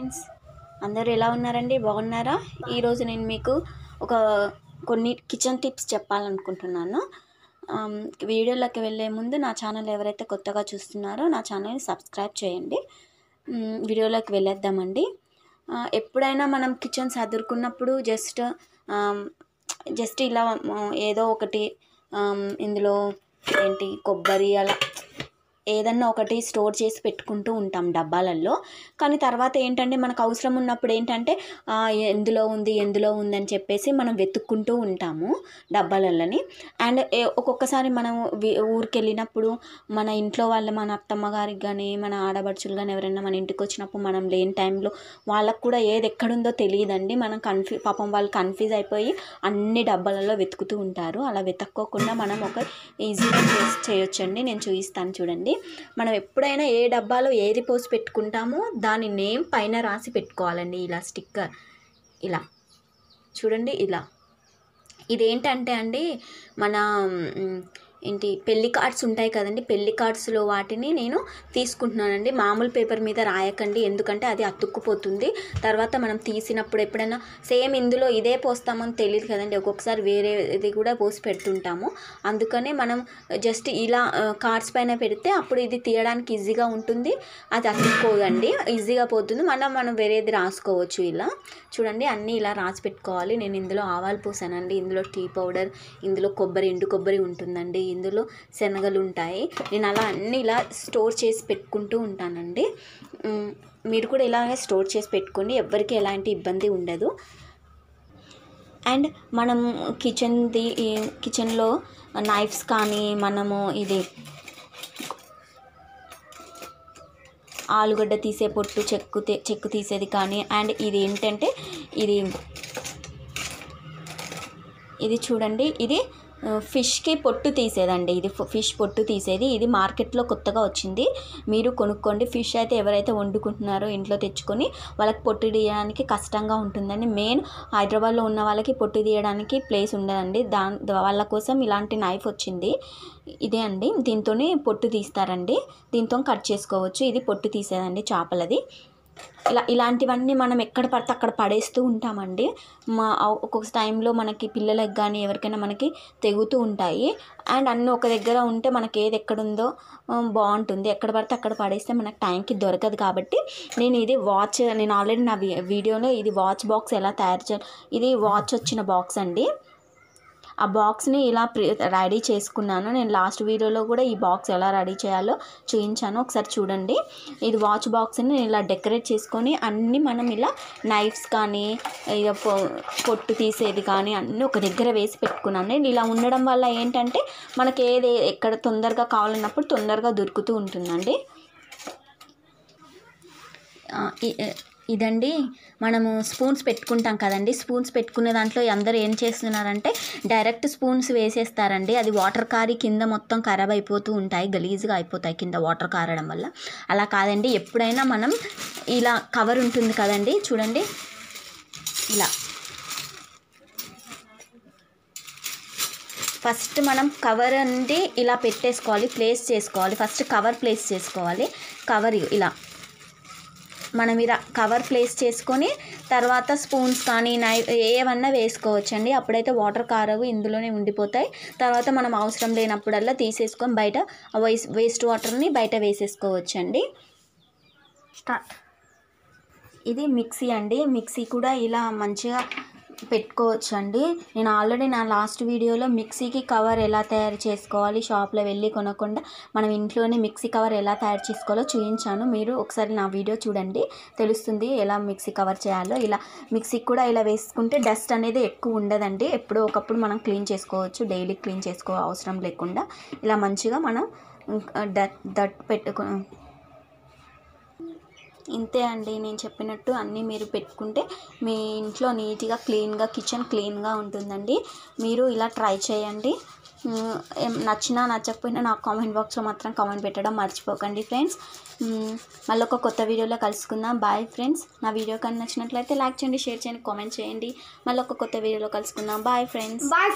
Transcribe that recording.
friends అందరూ ఎలా ఉన్నారండి బాగున్నారా ఈరోజు నేను మీకు ఒక కొన్ని కిచెన్ టిప్స్ చెప్పాలనుకుంటున్నాను వీడియోలోకి వెళ్ళే ముందు నా ఛానల్ ఎవరైతే కొత్తగా చూస్తున్నారో నా ఛానల్ని సబ్స్క్రైబ్ చేయండి వీడియోలోకి వెళ్ళేద్దామండి ఎప్పుడైనా మనం కిచెన్ సర్దుకున్నప్పుడు జస్ట్ జస్ట్ ఇలా ఏదో ఒకటి ఇందులో ఏంటి కొబ్బరి అలా ఏదన్నా ఒకటి స్టోర్ చేసి పెట్టుకుంటూ ఉంటాం డబ్బాలల్లో కానీ తర్వాత ఏంటంటే మనకు అవసరం ఉన్నప్పుడు ఏంటంటే ఎందులో ఉంది ఎందులో ఉందని చెప్పేసి మనం వెతుక్కుంటూ ఉంటాము డబ్బాలని అండ్ ఒక్కొక్కసారి మనం ఊరికి వెళ్ళినప్పుడు మన ఇంట్లో వాళ్ళు మన అత్తమ్మ గారికి కానీ మన ఆడబడుచులు కానీ ఎవరైనా మన ఇంటికి వచ్చినప్పుడు మనం లేని టైంలో వాళ్ళకు కూడా ఏది ఎక్కడుందో తెలియదండి మనం కన్ఫ్యూ పాపం వాళ్ళు కన్ఫ్యూజ్ అయిపోయి అన్ని డబ్బాలలో వెతుకుతూ ఉంటారు అలా వెతుక్కోకుండా మనం ఒక ఈజీగా చేసి చేయొచ్చండి నేను చూపిస్తాను చూడండి మనం ఎప్పుడైనా ఏ డబ్బాలో ఏది పోసి పెట్టుకుంటామో దాని నేమ్ పైన రాసి పెట్టుకోవాలండి ఇలా స్టిక్కర్ ఇలా చూడండి ఇలా ఇదేంటంటే అండి మన ఏంటి పెళ్లి కార్డ్స్ ఉంటాయి కదండి పెళ్లి కార్డ్స్లో వాటిని నేను తీసుకుంటున్నానండి మామూలు పేపర్ మీద రాయకండి ఎందుకంటే అది అతుక్కుపోతుంది తర్వాత మనం తీసినప్పుడు ఎప్పుడైనా సేమ్ ఇందులో ఇదే పోస్తామని తెలియదు కదండి ఒక్కొక్కసారి వేరేది కూడా పోసి పెడుతుంటాము అందుకనే మనం జస్ట్ ఇలా కార్డ్స్ పైన పెడితే అప్పుడు ఇది తీయడానికి ఈజీగా ఉంటుంది అది అతుక్కోదండి ఈజీగా పోతుంది మనం మనం వేరేది రాసుకోవచ్చు ఇలా చూడండి అన్నీ ఇలా రాసి పెట్టుకోవాలి నేను ఇందులో ఆవాలు పోసానండి ఇందులో టీ పౌడర్ ఇందులో కొబ్బరి ఎండు కొబ్బరి ఉంటుందండి ఇందులో శనగలు ఉంటాయి నేను అలా అన్నీ ఇలా స్టోర్ చేసి పెట్టుకుంటూ ఉంటానండి మీరు కూడా ఇలాగే స్టోర్ చేసి పెట్టుకోండి ఎవ్వరికి ఎలాంటి ఇబ్బంది ఉండదు అండ్ మనం కిచెన్ది కిచెన్లో నైఫ్స్ కానీ మనము ఇది ఆలుగడ్డ తీసే పొట్టు చెక్కు చెక్కు తీసేది కానీ అండ్ ఇది ఏంటంటే ఇది ఇది చూడండి ఇది ఫిష్కి పొట్టు తీసేదండి ఇది ఫిష్ పొట్టు తీసేది ఇది మార్కెట్లో కొత్తగా వచ్చింది మీరు కొనుక్కోండి ఫిష్ అయితే ఎవరైతే వండుకుంటున్నారో ఇంట్లో తెచ్చుకొని వాళ్ళకి పొట్టు తీయడానికి కష్టంగా ఉంటుందండి మెయిన్ హైదరాబాద్లో ఉన్న వాళ్ళకి పొట్టు తీయడానికి ప్లేస్ ఉండదండి దాని వాళ్ళ కోసం ఇలాంటి నైఫ్ వచ్చింది ఇదే అండి దీంతోనే పొట్టు తీస్తారండి దీంతో కట్ చేసుకోవచ్చు ఇది పొట్టు తీసేదండి చేపలది ఇలా ఇలాంటివన్నీ మనం ఎక్కడ పడితే అక్కడ పడేస్తూ ఉంటామండి మా ఒక్కొక్క టైంలో మనకి పిల్లలకు కానీ ఎవరికైనా మనకి తెగుతూ ఉంటాయి అండ్ అన్నీ ఒక దగ్గర ఉంటే మనకి ఏది ఎక్కడుందో బాగుంటుంది ఎక్కడ పడితే అక్కడ పడేస్తే మనకు టైంకి దొరకదు కాబట్టి నేను ఇది వాచ్ నేను ఆల్రెడీ నా వీడియోలో ఇది వాచ్ బాక్స్ ఎలా తయారు చేయాలి ఇది వాచ్ వచ్చిన బాక్స్ అండి ఆ బాక్స్ని ఇలా రెడీ చేసుకున్నాను నేను లాస్ట్ వీడియోలో కూడా ఈ బాక్స్ ఎలా రెడీ చేయాలో చూపించాను ఒకసారి చూడండి ఇది వాచ్ బాక్స్ని నేను ఇలా డెకరేట్ చేసుకొని అన్నీ మనం ఇలా నైఫ్స్ కానీ ఇక పొట్టు తీసేది కానీ అన్నీ ఒక దగ్గర వేసి పెట్టుకున్నాను నేను ఇలా ఉండడం వల్ల ఏంటంటే మనకి ఏది ఎక్కడ తొందరగా కావాలన్నప్పుడు తొందరగా దొరుకుతూ ఉంటుందండి ఇదండి మనము స్పూన్స్ పెట్టుకుంటాం కదండి స్పూన్స్ పెట్టుకునే దాంట్లో అందరూ ఏం చేస్తున్నారంటే డైరెక్ట్ స్పూన్స్ వేసేస్తారండి అది వాటర్ కారి కింద మొత్తం ఖరాబ్ అయిపోతూ ఉంటాయి గలీజ్గా అయిపోతాయి కింద వాటర్ కారడం వల్ల అలా కాదండి ఎప్పుడైనా మనం ఇలా కవర్ ఉంటుంది కదండి చూడండి ఇలా ఫస్ట్ మనం కవర్ అండి ఇలా పెట్టేసుకోవాలి ప్లేస్ చేసుకోవాలి ఫస్ట్ కవర్ ప్లేస్ చేసుకోవాలి కవర్ ఇలా మనం ఇలా కవర్ ప్లేస్ చేసుకొని తర్వాత స్పూన్స్ కానీ నై ఏవన్నా వేసుకోవచ్చండి అప్పుడైతే వాటర్ కారవు ఇందులోనే ఉండిపోతాయి తర్వాత మనం అవసరం లేనప్పుడల్లా తీసేసుకొని బయట వేస్ట్ వేస్ట్ వాటర్ని బయట వేసేసుకోవచ్చండి స్టార్ట్ ఇది మిక్సీ అండి మిక్సీ కూడా ఇలా మంచిగా పెట్టుకోవచ్చు అండి నేను ఆల్రెడీ నా లాస్ట్ వీడియోలో మిక్సీకి కవర్ ఎలా తయారు చేసుకోవాలి షాప్లో వెళ్ళి కొనకుండా మనం ఇంట్లోనే మిక్సీ కవర్ ఎలా తయారు చేసుకోవాలో చూపించాను మీరు ఒకసారి నా వీడియో చూడండి తెలుస్తుంది ఎలా మిక్సీ కవర్ చేయాలో ఇలా మిక్సీకి కూడా ఇలా వేసుకుంటే డస్ట్ అనేది ఎక్కువ ఉండదండి ఎప్పుడో ఒకప్పుడు మనం క్లీన్ చేసుకోవచ్చు డైలీ క్లీన్ చేసుకో అవసరం లేకుండా ఇలా మంచిగా మనం దట్ దట్ పెట్టుకు ఇంతే అండి నేను చెప్పినట్టు అన్నీ మీరు పెట్టుకుంటే మీ ఇంట్లో నీట్గా క్లీన్గా కిచెన్ క్లీన్గా ఉంటుందండి మీరు ఇలా ట్రై చేయండి నచ్చినా నచ్చకపోయినా నా కామెంట్ బాక్స్లో మాత్రం కామెంట్ పెట్టడం మర్చిపోకండి ఫ్రెండ్స్ మళ్ళీ ఒక కొత్త వీడియోలో కలుసుకుందాం బాయ్ ఫ్రెండ్స్ నా వీడియో కానీ నచ్చినట్లయితే లైక్ చేయండి షేర్ చేయండి కామెంట్ చేయండి మళ్ళీ ఒక కొత్త వీడియోలో కలుసుకుందాం బాయ్ ఫ్రెండ్స్ బాయ్